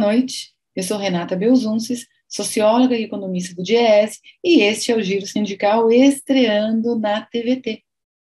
noite. Eu sou Renata Belzunces, socióloga e economista do DIES, e este é o Giro Sindical estreando na TVT.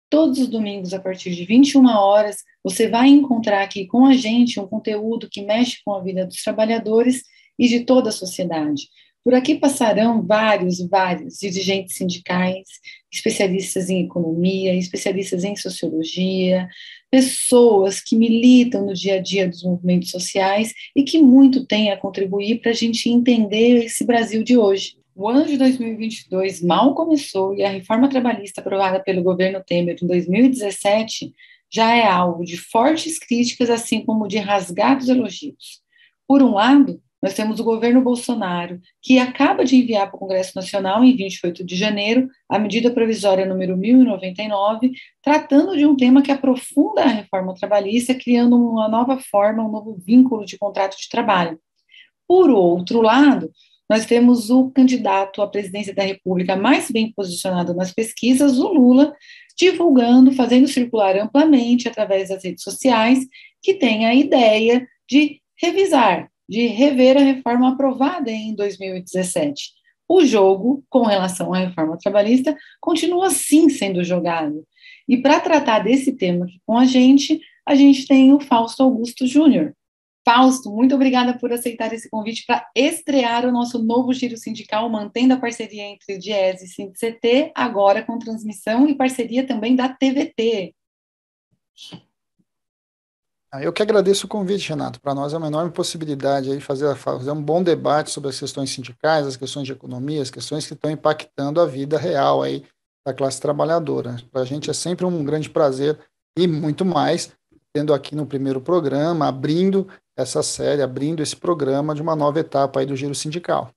Todos os domingos, a partir de 21 horas, você vai encontrar aqui com a gente um conteúdo que mexe com a vida dos trabalhadores e de toda a sociedade. Por aqui passarão vários, vários dirigentes sindicais, especialistas em economia, especialistas em sociologia, pessoas que militam no dia a dia dos movimentos sociais e que muito têm a contribuir para a gente entender esse Brasil de hoje. O ano de 2022 mal começou e a reforma trabalhista aprovada pelo governo Temer em 2017 já é alvo de fortes críticas, assim como de rasgados elogios. Por um lado, nós temos o governo Bolsonaro, que acaba de enviar para o Congresso Nacional, em 28 de janeiro, a medida provisória número 1099, tratando de um tema que aprofunda a reforma trabalhista, criando uma nova forma, um novo vínculo de contrato de trabalho. Por outro lado, nós temos o candidato à presidência da República mais bem posicionado nas pesquisas, o Lula, divulgando, fazendo circular amplamente através das redes sociais, que tem a ideia de revisar, de rever a reforma aprovada em 2017. O jogo, com relação à reforma trabalhista, continua sim sendo jogado. E para tratar desse tema aqui com a gente, a gente tem o Fausto Augusto Júnior. Fausto, muito obrigada por aceitar esse convite para estrear o nosso novo giro sindical, mantendo a parceria entre Diese e CT, agora com transmissão e parceria também da TVT. Ah, eu que agradeço o convite, Renato. Para nós é uma enorme possibilidade aí fazer, fazer um bom debate sobre as questões sindicais, as questões de economia, as questões que estão impactando a vida real aí da classe trabalhadora. Para a gente é sempre um grande prazer e muito mais tendo aqui no primeiro programa, abrindo essa série, abrindo esse programa de uma nova etapa aí do giro sindical.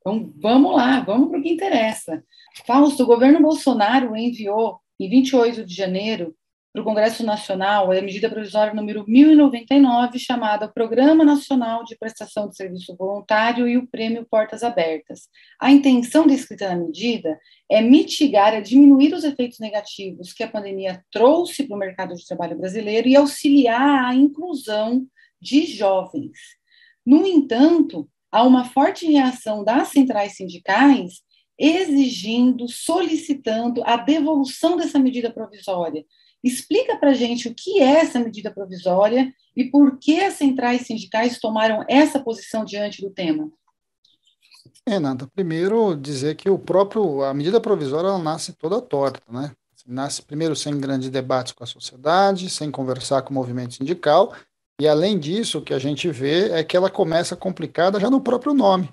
Então, vamos lá, vamos para o que interessa. Fausto, o governo Bolsonaro enviou, em 28 de janeiro, para o Congresso Nacional é a medida provisória número 1099, chamada Programa Nacional de Prestação de Serviço Voluntário e o Prêmio Portas Abertas. A intenção descrita na medida é mitigar, é diminuir os efeitos negativos que a pandemia trouxe para o mercado de trabalho brasileiro e auxiliar a inclusão de jovens. No entanto, há uma forte reação das centrais sindicais exigindo, solicitando a devolução dessa medida provisória, Explica para a gente o que é essa medida provisória e por que as centrais sindicais tomaram essa posição diante do tema. É, Nanda, primeiro dizer que o próprio, a medida provisória nasce toda torta, né? Nasce primeiro sem grandes debates com a sociedade, sem conversar com o movimento sindical, e além disso, o que a gente vê é que ela começa complicada já no próprio nome,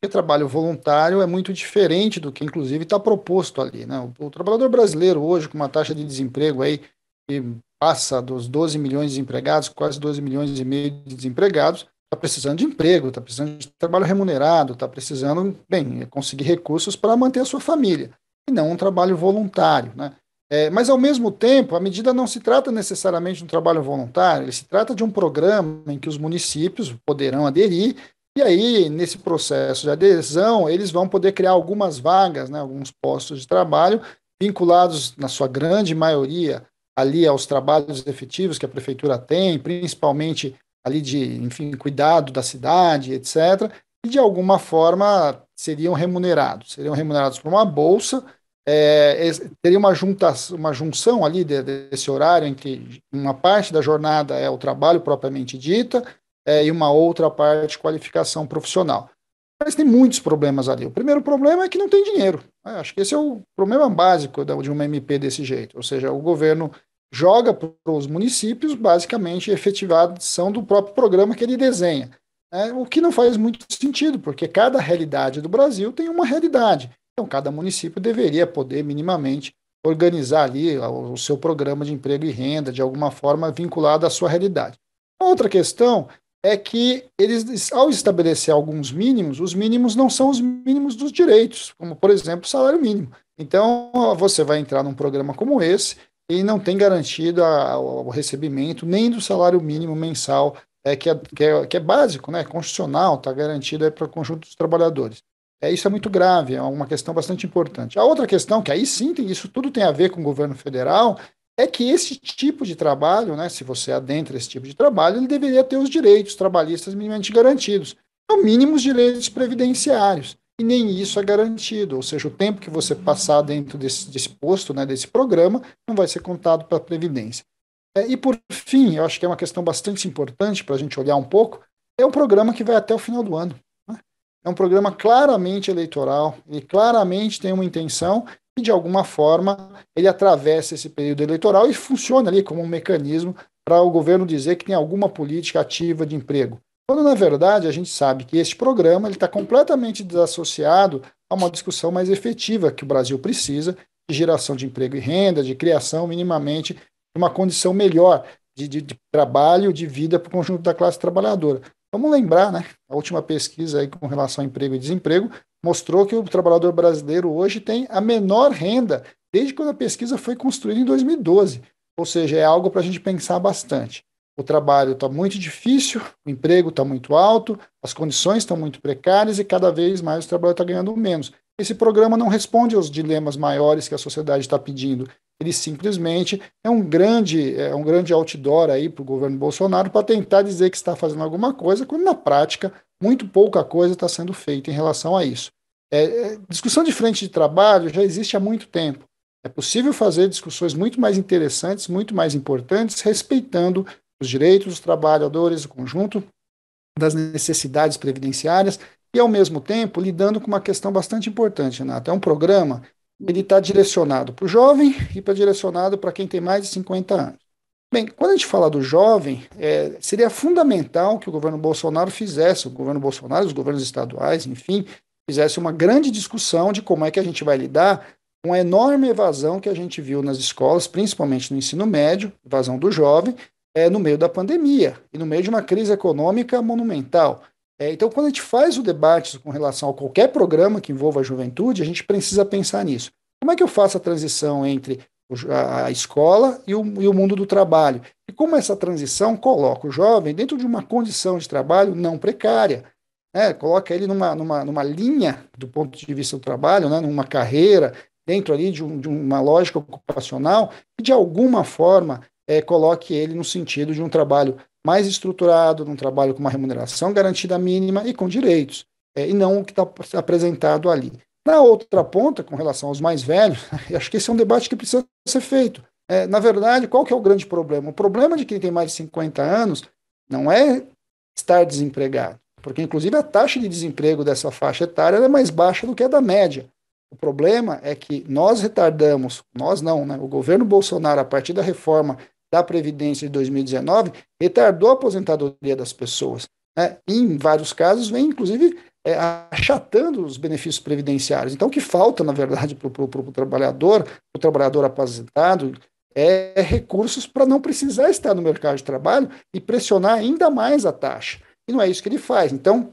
porque trabalho voluntário é muito diferente do que, inclusive, está proposto ali. Né? O, o, trabalhador brasileiro hoje, com uma taxa de desemprego aí que passa dos 12 milhões de empregados, quase 12 milhões e meio de desempregados, está precisando de emprego, está precisando de trabalho remunerado, está precisando, bem, conseguir recursos para manter a sua família, e não um trabalho voluntário. Né? É, mas, ao mesmo tempo, a medida não se trata necessariamente de um trabalho voluntário, ele se trata de um programa em que os municípios poderão aderir e aí, nesse processo de adesão, eles vão poder criar algumas vagas, né, alguns postos de trabalho, vinculados, na sua grande maioria, ali aos trabalhos efetivos que a prefeitura tem, principalmente ali de, enfim, cuidado da cidade, etc. E de alguma forma seriam remunerados. Seriam remunerados por uma bolsa, é, teria uma, junta, uma junção ali de, desse horário entre uma parte da jornada é o trabalho propriamente dita é, e uma outra parte qualificação profissional. Mas tem muitos problemas ali. O primeiro problema é que não tem dinheiro. É, acho que esse é o problema básico de uma MP desse jeito. Ou seja, o governo joga para os municípios basicamente efetivação do próprio programa que ele desenha. É, o que não faz muito sentido, porque cada realidade do Brasil tem uma realidade. Então, cada município deveria poder minimamente organizar ali o seu programa de emprego e renda de alguma forma vinculado à sua realidade. Outra questão é que eles, ao estabelecer alguns mínimos, os mínimos não são os mínimos dos direitos, como, por exemplo, o salário mínimo. Então, você vai entrar num programa como esse e não tem garantido a, a, o recebimento nem do salário mínimo mensal, é, que, é, que, é, que é básico, né, constitucional, está garantido para o conjunto dos trabalhadores. É, isso é muito grave, é uma questão bastante importante. A outra questão, que aí sim, tem, isso tudo tem a ver com o governo federal, é que esse tipo de trabalho, né, se você adentra esse tipo de trabalho, ele deveria ter os direitos trabalhistas minimamente garantidos, no é mínimo os direitos previdenciários, e nem isso é garantido, ou seja, o tempo que você passar dentro desse, desse posto, né, desse programa, não vai ser contado para a Previdência. É, e por fim, eu acho que é uma questão bastante importante para a gente olhar um pouco, é um programa que vai até o final do ano. Né? É um programa claramente eleitoral, ele claramente tem uma intenção de alguma forma, ele atravessa esse período eleitoral e funciona ali como um mecanismo para o governo dizer que tem alguma política ativa de emprego. Quando, na verdade, a gente sabe que este programa está completamente desassociado a uma discussão mais efetiva que o Brasil precisa de geração de emprego e renda, de criação minimamente de uma condição melhor de, de, de trabalho, de vida para o conjunto da classe trabalhadora. Vamos lembrar, né? A última pesquisa aí com relação a emprego e desemprego mostrou que o trabalhador brasileiro hoje tem a menor renda desde quando a pesquisa foi construída em 2012. Ou seja, é algo para a gente pensar bastante. O trabalho está muito difícil, o emprego está muito alto, as condições estão muito precárias e cada vez mais o trabalhador está ganhando menos. Esse programa não responde aos dilemas maiores que a sociedade está pedindo. Ele simplesmente é um grande, é um grande outdoor aí para o governo Bolsonaro para tentar dizer que está fazendo alguma coisa, quando na prática muito pouca coisa está sendo feita em relação a isso. É, é, discussão de frente de trabalho já existe há muito tempo. É possível fazer discussões muito mais interessantes, muito mais importantes, respeitando os direitos dos trabalhadores, o conjunto das necessidades previdenciárias e, ao mesmo tempo, lidando com uma questão bastante importante, Renata. É um programa, ele está direcionado para o jovem e para tá direcionado para quem tem mais de 50 anos. Bem, quando a gente fala do jovem, é, seria fundamental que o governo Bolsonaro fizesse, o governo Bolsonaro, os governos estaduais, enfim, fizesse uma grande discussão de como é que a gente vai lidar com a enorme evasão que a gente viu nas escolas, principalmente no ensino médio, evasão do jovem, é, no meio da pandemia e no meio de uma crise econômica monumental. É, então, quando a gente faz o debate com relação a qualquer programa que envolva a juventude, a gente precisa pensar nisso. Como é que eu faço a transição entre a escola e o, e o, mundo do trabalho. E como essa transição coloca o jovem dentro de uma condição de trabalho não precária, né? coloca ele numa, numa, numa linha do ponto de vista do trabalho, né? numa carreira, dentro ali de, um, de uma lógica ocupacional, que de alguma forma é, coloque ele no sentido de um trabalho mais estruturado, num trabalho com uma remuneração garantida mínima e com direitos, é, e não o que está apresentado ali. Na outra ponta, com relação aos mais velhos, acho que esse é um debate que precisa ser feito. É, na verdade, qual que é o grande problema? O problema de quem tem mais de 50 anos não é estar desempregado, porque inclusive a taxa de desemprego dessa faixa etária é mais baixa do que a da média. O problema é que nós retardamos, nós não, né? o governo Bolsonaro, a partir da reforma da Previdência de 2019, retardou a aposentadoria das pessoas. Né? E, em vários casos, vem inclusive é, achatando os benefícios previdenciários. Então, o que falta, na verdade, para o trabalhador, o trabalhador aposentado, é recursos para não precisar estar no mercado de trabalho e pressionar ainda mais a taxa. E não é isso que ele faz. Então,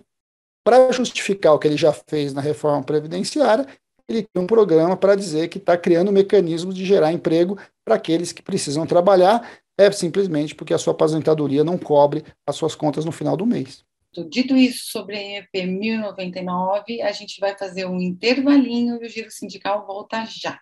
para justificar o que ele já fez na reforma previdenciária, ele tem um programa para dizer que está criando mecanismos de gerar emprego para aqueles que precisam trabalhar, é simplesmente porque a sua aposentadoria não cobre as suas contas no final do mês. Dito isso sobre a MP 1099, a gente vai fazer um intervalinho e o giro sindical volta já.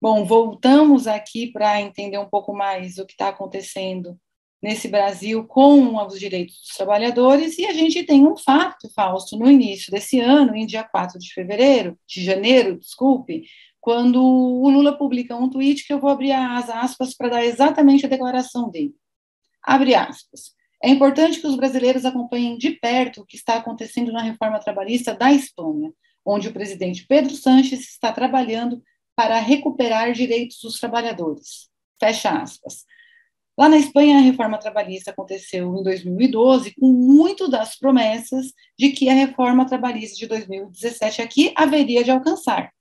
Bom, voltamos aqui para entender um pouco mais o que está acontecendo nesse Brasil com os direitos dos trabalhadores, e a gente tem um fato, Fausto, no início desse ano, em dia 4 de fevereiro, de janeiro, desculpe, quando o Lula publica um tweet que eu vou abrir as aspas para dar exatamente a declaração dele. Abre aspas. É importante que os brasileiros acompanhem de perto o que está acontecendo na reforma trabalhista da Espanha, onde o presidente Pedro Sanches está trabalhando para recuperar direitos dos trabalhadores. Fecha aspas. Lá na Espanha, a reforma trabalhista aconteceu em 2012, com muito das promessas de que a reforma trabalhista de 2017 aqui haveria de alcançar.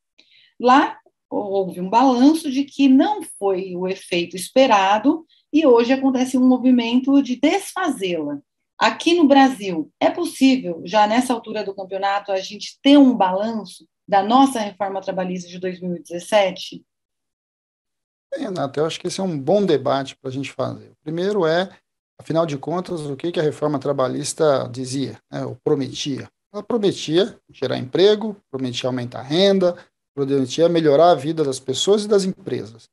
Lá houve um balanço de que não foi o efeito esperado e hoje acontece um movimento de desfazê-la. Aqui no Brasil, é possível, já nessa altura do campeonato, a gente ter um balanço da nossa reforma trabalhista de 2017? É, Renato, eu acho que esse é um bom debate para a gente fazer. O primeiro é, afinal de contas, o que, que a reforma trabalhista dizia, né, ou prometia. Ela prometia gerar emprego, prometia aumentar a renda, prometia melhorar a vida das pessoas e das empresas.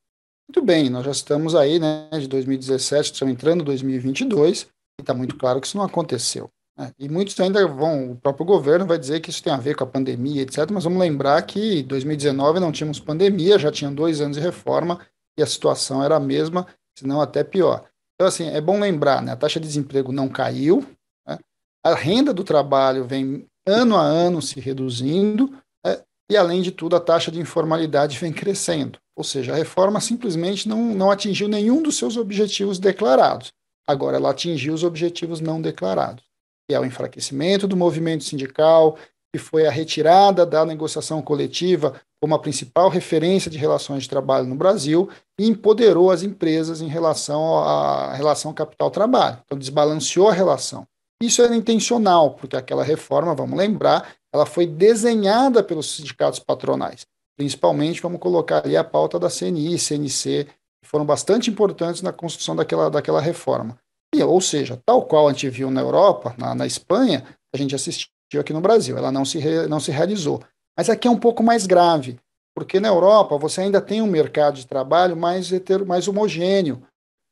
Muito bem, nós já estamos aí né, de 2017, estamos entrando em 2022, e está muito claro que isso não aconteceu. Né? E muitos ainda vão, o próprio governo vai dizer que isso tem a ver com a pandemia, etc., mas vamos lembrar que 2019 não tínhamos pandemia, já tinham dois anos de reforma, e a situação era a mesma, se não até pior. Então, assim, é bom lembrar, né? A taxa de desemprego não caiu, né? a renda do trabalho vem ano a ano se reduzindo, né? e, além de tudo, a taxa de informalidade vem crescendo. Ou seja, a reforma simplesmente não, não atingiu nenhum dos seus objetivos declarados. Agora, ela atingiu os objetivos não declarados, que é o enfraquecimento do movimento sindical, que foi a retirada da negociação coletiva como a principal referência de relações de trabalho no Brasil e empoderou as empresas em relação à relação capital-trabalho. Então, desbalanceou a relação. Isso era intencional, porque aquela reforma, vamos lembrar, ela foi desenhada pelos sindicatos patronais. Principalmente, vamos colocar ali a pauta da CNI e CNC, que foram bastante importantes na construção daquela, daquela reforma. E, ou seja, tal qual a gente viu na Europa, na, na Espanha, a gente assistiu aqui no Brasil. Ela não se, re, não se realizou. Mas aqui é um pouco mais grave, porque na Europa você ainda tem um mercado de trabalho mais, mais homogêneo.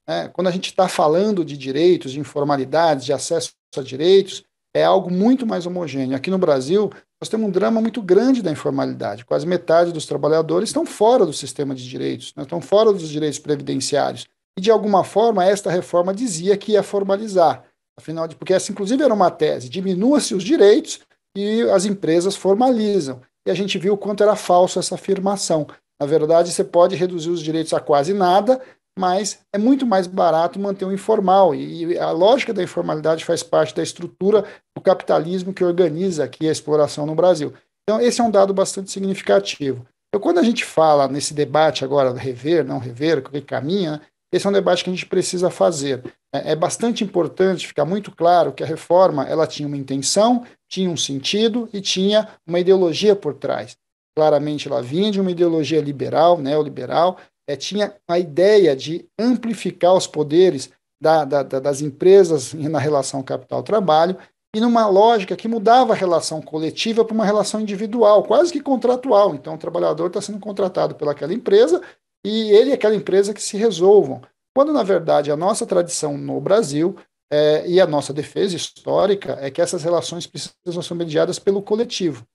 Né? Quando a gente está falando de direitos, de informalidades, de acesso a direitos, é algo muito mais homogêneo. Aqui no Brasil, nós temos um drama muito grande da informalidade. Quase metade dos trabalhadores estão fora do sistema de direitos, né? estão fora dos direitos previdenciários. E, de alguma forma, esta reforma dizia que ia formalizar. Afinal, de, porque essa, inclusive, era uma tese: diminua-se os direitos e as empresas formalizam. E a gente viu o quanto era falso essa afirmação. Na verdade, você pode reduzir os direitos a quase nada, mas é muito mais barato manter o informal. E a lógica da informalidade faz parte da estrutura do capitalismo que organiza aqui a exploração no Brasil. Então, esse é um dado bastante significativo. Então, quando a gente fala nesse debate agora, rever, não rever, o que caminha, né, esse é um debate que a gente precisa fazer. É, é bastante importante ficar muito claro que a reforma ela tinha uma intenção, tinha um sentido e tinha uma ideologia por trás. Claramente ela vinha de uma ideologia liberal, neoliberal, é, tinha a ideia de amplificar os poderes da, da, da, das empresas na relação capital-trabalho e numa lógica que mudava a relação coletiva para uma relação individual, quase que contratual. Então, o trabalhador está sendo contratado pelaquela empresa e ele e aquela empresa que se resolvam. Quando, na verdade, a nossa tradição no Brasil é, e a nossa defesa histórica é que essas relações precisam ser mediadas pelo coletivo.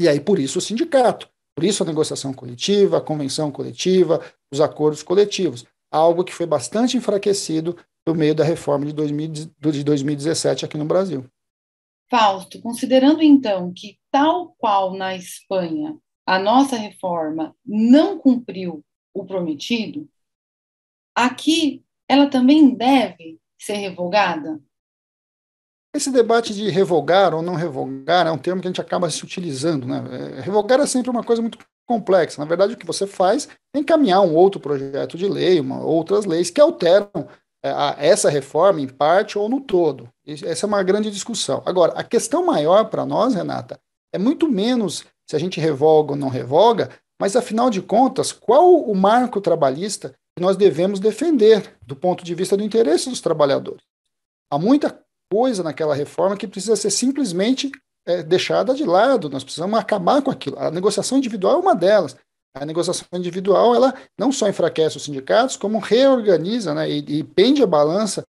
E aí, por isso, o sindicato. Por isso, a negociação coletiva, a convenção coletiva, os acordos coletivos. Algo que foi bastante enfraquecido no meio da reforma de, 2000, de 2017 aqui no Brasil. Fausto, considerando então que, tal qual na Espanha, a nossa reforma não cumpriu o prometido, aqui ela também deve ser revogada? Esse debate de revogar ou não revogar é um termo que a gente acaba se utilizando. Né? É, revogar é sempre uma coisa muito complexa. Na verdade, o que você faz é encaminhar um outro projeto de lei, uma, outras leis que alteram é, essa reforma em parte ou no todo. Essa é uma grande discussão. Agora, a questão maior para nós, Renata, é muito menos se a gente revoga ou não revoga, mas afinal de contas, qual o marco trabalhista nós devemos defender do ponto de vista do interesse dos trabalhadores. Há muita coisa naquela reforma que precisa ser simplesmente é, deixada de lado. Nós precisamos acabar com aquilo. A negociação individual é uma delas. A negociação individual ela não só enfraquece os sindicatos, como reorganiza né, e, e pende a balança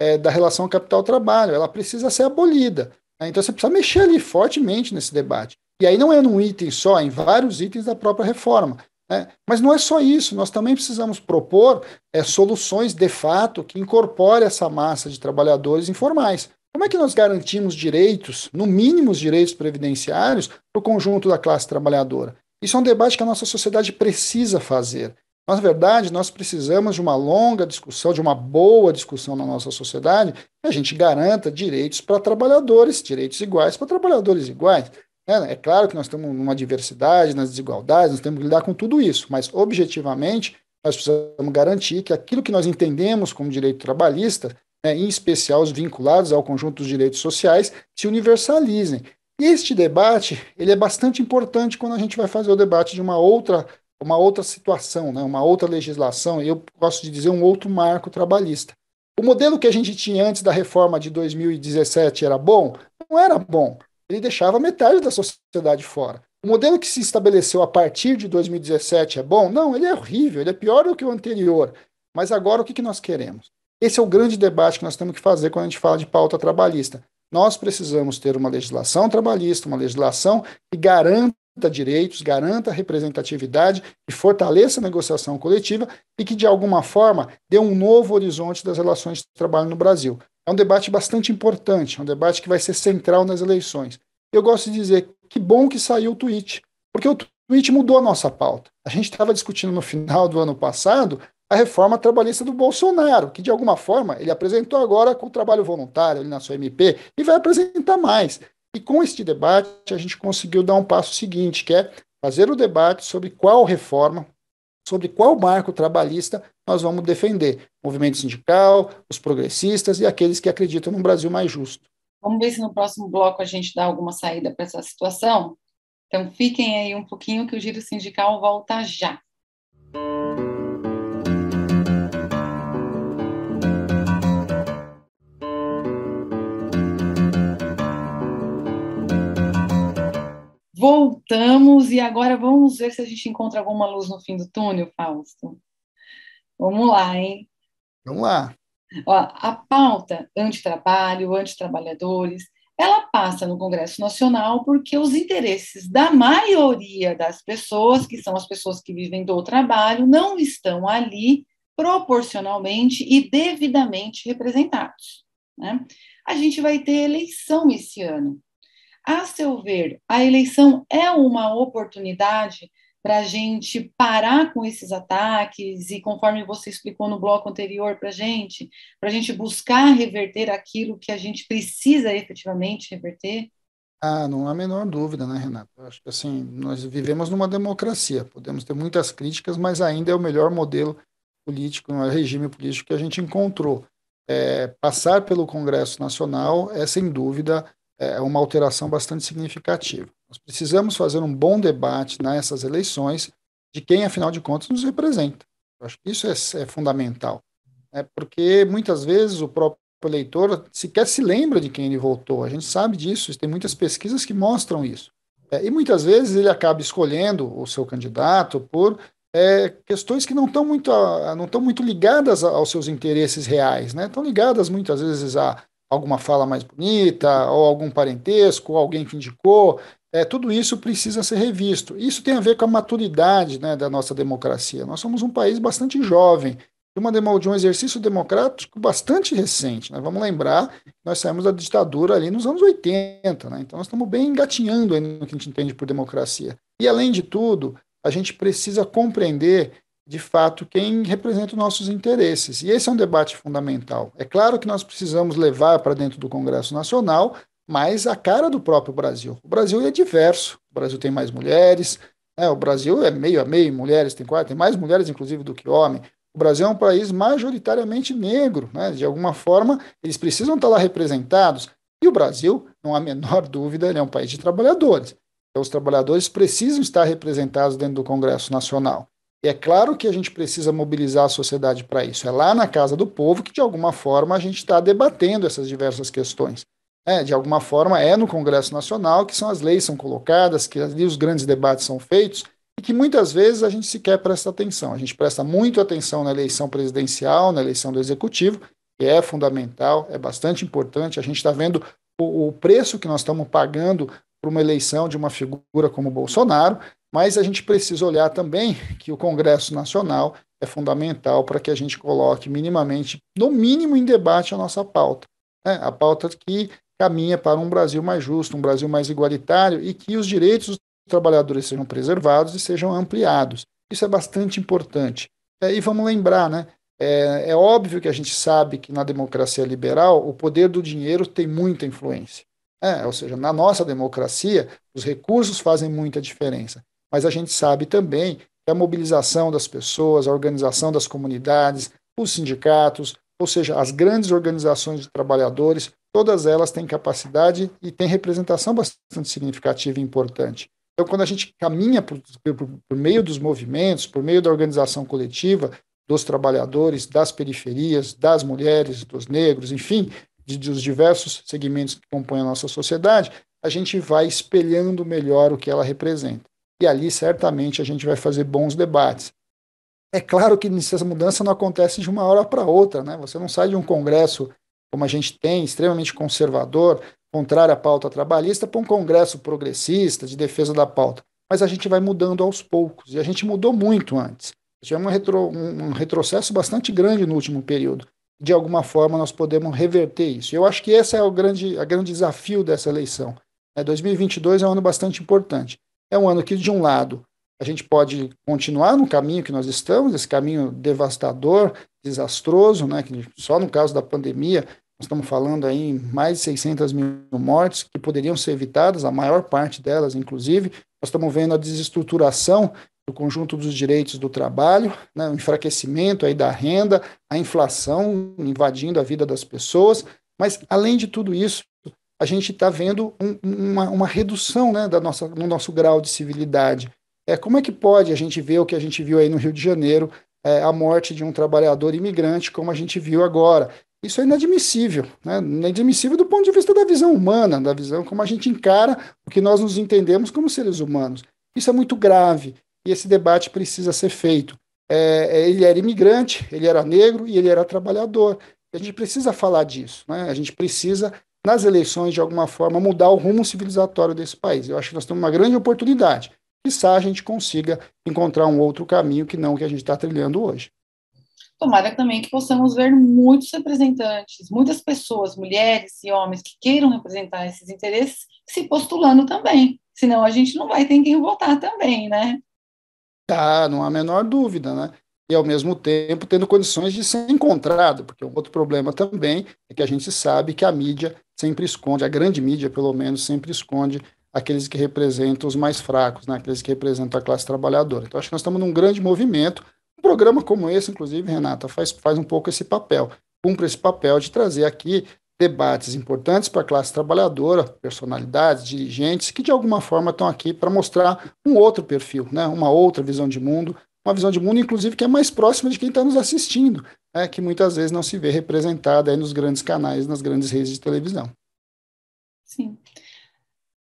é, da relação capital-trabalho. Ela precisa ser abolida. Né? Então você precisa mexer ali fortemente nesse debate. E aí não é num item só, é em vários itens da própria reforma. Né? mas não é só isso, nós também precisamos propor é, soluções de fato que incorporem essa massa de trabalhadores informais. Como é que nós garantimos direitos, no mínimo os direitos previdenciários, para o conjunto da classe trabalhadora? Isso é um debate que a nossa sociedade precisa fazer. na verdade, nós precisamos de uma longa discussão, de uma boa discussão na nossa sociedade, que a gente garanta direitos para trabalhadores, direitos iguais para trabalhadores iguais. É, é claro que nós estamos numa diversidade, nas desigualdades, nós temos que lidar com tudo isso, mas objetivamente nós precisamos garantir que aquilo que nós entendemos como direito trabalhista, né, em especial os vinculados ao conjunto dos direitos sociais, se universalizem. Este debate ele é bastante importante quando a gente vai fazer o debate de uma outra uma outra situação, né, uma outra legislação, eu gosto de dizer um outro marco trabalhista. O modelo que a gente tinha antes da reforma de 2017 era bom? Não era bom ele deixava metade da sociedade fora. O modelo que se estabeleceu a partir de 2017 é bom? Não, ele é horrível, ele é pior do que o anterior. Mas agora o que, nós queremos? Esse é o grande debate que nós temos que fazer quando a gente fala de pauta trabalhista. Nós precisamos ter uma legislação trabalhista, uma legislação que garanta direitos, garanta representatividade, que fortaleça a negociação coletiva e que, de alguma forma, dê um novo horizonte das relações de trabalho no Brasil. É um debate bastante importante, é um debate que vai ser central nas eleições. Eu gosto de dizer que bom que saiu o tweet, porque o tweet mudou a nossa pauta. A gente estava discutindo no final do ano passado a reforma trabalhista do Bolsonaro, que de alguma forma ele apresentou agora com o trabalho voluntário ali na sua MP e vai apresentar mais. E com este debate a gente conseguiu dar um passo seguinte, que é fazer o debate sobre qual reforma, sobre qual marco trabalhista nós vamos defender o movimento sindical, os progressistas e aqueles que acreditam num Brasil mais justo. Vamos ver se no próximo bloco a gente dá alguma saída para essa situação. Então fiquem aí um pouquinho que o giro sindical volta já. Voltamos e agora vamos ver se a gente encontra alguma luz no fim do túnel, Fausto. Vamos lá, hein? Vamos lá. Ó, a pauta antitrabalho, antitrabalhadores, ela passa no Congresso Nacional porque os interesses da maioria das pessoas, que são as pessoas que vivem do trabalho, não estão ali proporcionalmente e devidamente representados. Né? A gente vai ter eleição esse ano. A seu ver, a eleição é uma oportunidade para a gente parar com esses ataques e conforme você explicou no bloco anterior para a gente, para a gente buscar reverter aquilo que a gente precisa efetivamente reverter? Ah, não há a menor dúvida, né, Renata? acho que assim, nós vivemos numa democracia, podemos ter muitas críticas, mas ainda é o melhor modelo político, o regime político que a gente encontrou. É, passar pelo Congresso Nacional é, sem dúvida, é uma alteração bastante significativa. Nós precisamos fazer um bom debate nessas eleições de quem, afinal de contas, nos representa. Eu acho que isso é, é fundamental. Né? Porque muitas vezes o próprio eleitor sequer se lembra de quem ele votou. A gente sabe disso, tem muitas pesquisas que mostram isso. É, e muitas vezes ele acaba escolhendo o seu candidato por é, questões que não estão muito, não estão muito ligadas aos seus interesses reais, né? Estão ligadas muitas vezes a alguma fala mais bonita, ou algum parentesco, ou alguém que indicou. É, tudo isso precisa ser revisto. Isso tem a ver com a maturidade né, da nossa democracia. Nós somos um país bastante jovem, de, uma, de um exercício democrático bastante recente. Né? Vamos lembrar, nós saímos da ditadura ali nos anos 80, né? então nós estamos bem engatinhando aí no que a gente entende por democracia. E, além de tudo, a gente precisa compreender, de fato, quem representa os nossos interesses. E esse é um debate fundamental. É claro que nós precisamos levar para dentro do Congresso Nacional mas a cara do próprio Brasil. O Brasil é diverso. O Brasil tem mais mulheres. Né? O Brasil é meio a meio, mulheres tem quase, tem mais mulheres, inclusive, do que homem. O Brasil é um país majoritariamente negro, né? de alguma forma, eles precisam estar lá representados. E o Brasil, não há a menor dúvida, ele é um país de trabalhadores. Então, os trabalhadores precisam estar representados dentro do Congresso Nacional. E é claro que a gente precisa mobilizar a sociedade para isso. É lá na Casa do Povo que, de alguma forma, a gente está debatendo essas diversas questões é, de alguma forma, é no Congresso Nacional que são as leis são colocadas, que ali os grandes debates são feitos e que muitas vezes a gente sequer presta atenção. A gente presta muito atenção na eleição presidencial, na eleição do executivo, que é fundamental, é bastante importante. A gente está vendo o, o preço que nós estamos pagando por uma eleição de uma figura como Bolsonaro, mas a gente precisa olhar também que o Congresso Nacional é fundamental para que a gente coloque minimamente, no mínimo em debate, a nossa pauta. Né? A pauta que caminha para um Brasil mais justo, um Brasil mais igualitário e que os direitos dos trabalhadores sejam preservados e sejam ampliados. Isso é bastante importante. É, e vamos lembrar, né? É, é óbvio que a gente sabe que na democracia liberal o poder do dinheiro tem muita influência. É, ou seja, na nossa democracia, os recursos fazem muita diferença. Mas a gente sabe também que a mobilização das pessoas, a organização das comunidades, os sindicatos, ou seja, as grandes organizações de trabalhadores, todas elas têm capacidade e têm representação bastante significativa e importante. Então, quando a gente caminha por, por, por meio dos movimentos, por meio da organização coletiva, dos trabalhadores, das periferias, das mulheres, dos negros, enfim, de, dos diversos segmentos que compõem a nossa sociedade, a gente vai espelhando melhor o que ela representa. E ali, certamente, a gente vai fazer bons debates. É claro que essa mudança não acontece de uma hora para outra, né? Você não sai de um congresso como a gente tem, extremamente conservador, contrário à pauta trabalhista, para um congresso progressista de defesa da pauta. Mas a gente vai mudando aos poucos, e a gente mudou muito antes. Tivemos é um, retro, um, um retrocesso bastante grande no último período. De alguma forma, nós podemos reverter isso. Eu acho que esse é o grande, a grande desafio dessa eleição. É, 2022 é um ano bastante importante. É um ano que, de um lado, a gente pode continuar no caminho que nós estamos, esse caminho devastador desastroso, né, que só no caso da pandemia, nós estamos falando aí em mais de 600 mil mortes que poderiam ser evitadas, a maior parte delas, inclusive. Nós estamos vendo a desestruturação do conjunto dos direitos do trabalho, né, o enfraquecimento aí da renda, a inflação invadindo a vida das pessoas. Mas, além de tudo isso, a gente está vendo um, uma, uma, redução né, da nossa, no nosso grau de civilidade. É, como é que pode a gente ver o que a gente viu aí no Rio de Janeiro é, a morte de um trabalhador imigrante, como a gente viu agora. Isso é inadmissível, né? inadmissível do ponto de vista da visão humana, da visão como a gente encara o que nós nos entendemos como seres humanos. Isso é muito grave e esse debate precisa ser feito. É, é ele era imigrante, ele era negro e ele era trabalhador. A gente precisa falar disso, né? a gente precisa, nas eleições, de alguma forma, mudar o rumo civilizatório desse país. Eu acho que nós temos uma grande oportunidade quizá a gente consiga encontrar um outro caminho que não o que a gente está trilhando hoje. Tomara também que possamos ver muitos representantes, muitas pessoas, mulheres e homens que queiram representar esses interesses se postulando também. Senão a gente não vai ter quem votar também, né? Tá, não há a menor dúvida, né? E ao mesmo tempo tendo condições de ser encontrado, porque um outro problema também é que a gente sabe que a mídia sempre esconde, a grande mídia pelo menos sempre esconde aqueles que representam os mais fracos, né? aqueles que representam a classe trabalhadora. Então, acho que nós estamos num grande movimento. Um programa como esse, inclusive, Renata, faz, faz um pouco esse papel, cumpre esse papel de trazer aqui debates importantes para a classe trabalhadora, personalidades, dirigentes, que de alguma forma estão aqui para mostrar um outro perfil, né? uma outra visão de mundo, uma visão de mundo, inclusive, que é mais próxima de quem está nos assistindo, né? que muitas vezes não se vê representada nos grandes canais, nas grandes redes de televisão. Sim.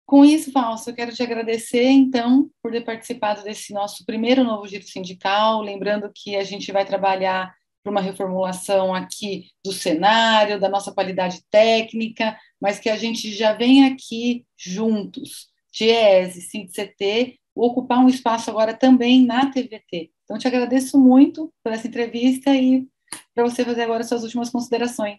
Com isso, Fausto, eu quero te agradecer, então, por ter participado desse nosso primeiro novo giro sindical. Lembrando que a gente vai trabalhar para uma reformulação aqui do cenário, da nossa qualidade técnica, mas que a gente já vem aqui juntos, GES, CINCT, ocupar um espaço agora também na TVT. Então, te agradeço muito por essa entrevista e para você fazer agora suas últimas considerações.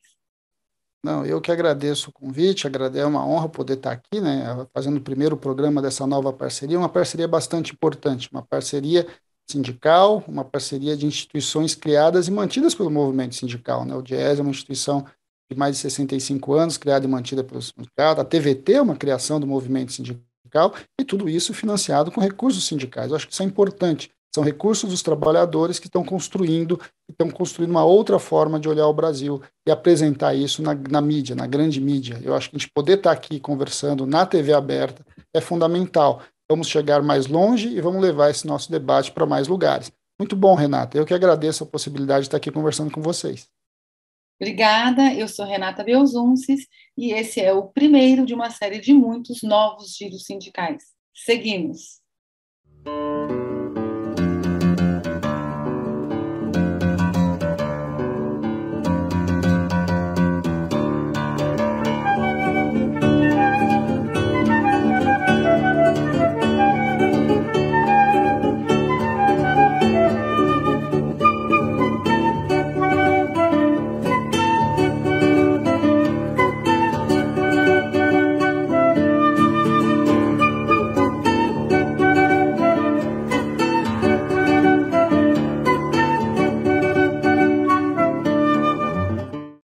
Não, eu que agradeço o convite, é uma honra poder estar aqui, né, fazendo o primeiro programa dessa nova parceria, uma parceria bastante importante, uma parceria sindical, uma parceria de instituições criadas e mantidas pelo movimento sindical. Né? O DIES é uma instituição de mais de 65 anos, criada e mantida pelo sindicato, a TVT é uma criação do movimento sindical, e tudo isso financiado com recursos sindicais. Eu acho que isso é importante, são recursos dos trabalhadores que estão construindo, estão construindo uma outra forma de olhar o Brasil e apresentar isso na, na mídia, na grande mídia. Eu acho que a gente poder estar aqui conversando na TV aberta é fundamental. Vamos chegar mais longe e vamos levar esse nosso debate para mais lugares. Muito bom, Renata. Eu que agradeço a possibilidade de estar aqui conversando com vocês. Obrigada, eu sou Renata Belzunces e esse é o primeiro de uma série de muitos novos giros sindicais. Seguimos.